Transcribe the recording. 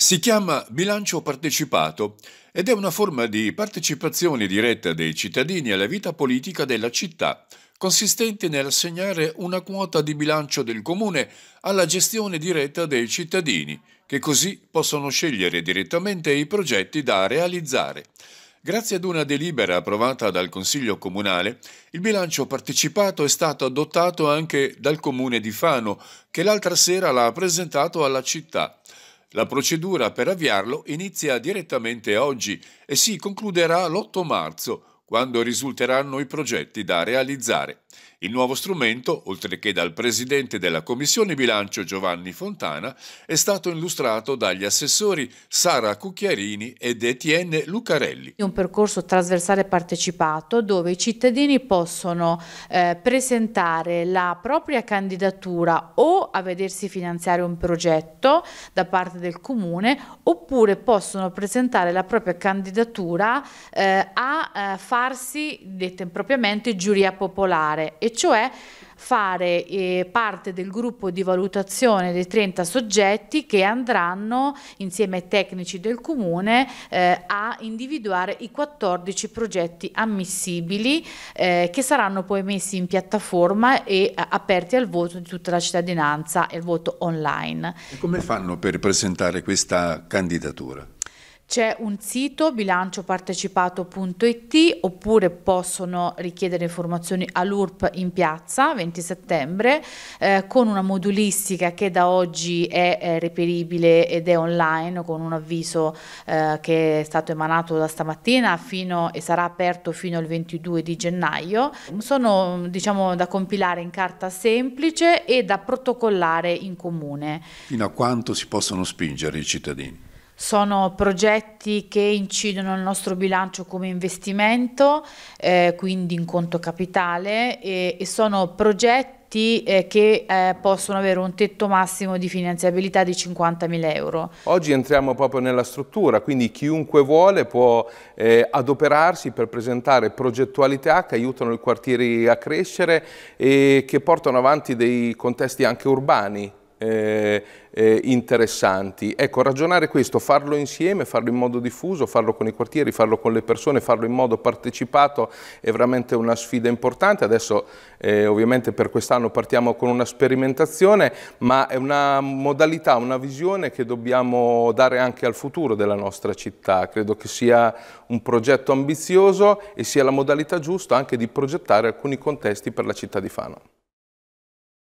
Si chiama bilancio partecipato ed è una forma di partecipazione diretta dei cittadini alla vita politica della città, consistente nell'assegnare una quota di bilancio del comune alla gestione diretta dei cittadini, che così possono scegliere direttamente i progetti da realizzare. Grazie ad una delibera approvata dal Consiglio Comunale, il bilancio partecipato è stato adottato anche dal Comune di Fano, che l'altra sera l'ha presentato alla città. La procedura per avviarlo inizia direttamente oggi e si concluderà l'8 marzo, quando risulteranno i progetti da realizzare. Il nuovo strumento, oltre che dal presidente della Commissione Bilancio Giovanni Fontana, è stato illustrato dagli assessori Sara Cucchiarini ed Etienne Lucarelli. È un percorso trasversale partecipato dove i cittadini possono eh, presentare la propria candidatura o a vedersi finanziare un progetto da parte del comune oppure possono presentare la propria candidatura eh, a eh, farsi, detta impropriamente, giuria popolare e cioè fare eh, parte del gruppo di valutazione dei 30 soggetti che andranno insieme ai tecnici del comune eh, a individuare i 14 progetti ammissibili eh, che saranno poi messi in piattaforma e eh, aperti al voto di tutta la cittadinanza e al voto online. E come fanno per presentare questa candidatura? C'è un sito bilanciopartecipato.it oppure possono richiedere informazioni all'URP in piazza 20 settembre eh, con una modulistica che da oggi è eh, reperibile ed è online con un avviso eh, che è stato emanato da stamattina fino, e sarà aperto fino al 22 di gennaio. Sono diciamo, da compilare in carta semplice e da protocollare in comune. Fino a quanto si possono spingere i cittadini? sono progetti che incidono nel nostro bilancio come investimento, eh, quindi in conto capitale, e, e sono progetti eh, che eh, possono avere un tetto massimo di finanziabilità di 50.000 euro. Oggi entriamo proprio nella struttura, quindi chiunque vuole può eh, adoperarsi per presentare progettualità che aiutano i quartieri a crescere e che portano avanti dei contesti anche urbani eh, eh, interessanti. Ecco, ragionare questo, farlo insieme, farlo in modo diffuso, farlo con i quartieri, farlo con le persone, farlo in modo partecipato è veramente una sfida importante. Adesso eh, ovviamente per quest'anno partiamo con una sperimentazione, ma è una modalità, una visione che dobbiamo dare anche al futuro della nostra città. Credo che sia un progetto ambizioso e sia la modalità giusta anche di progettare alcuni contesti per la città di Fano.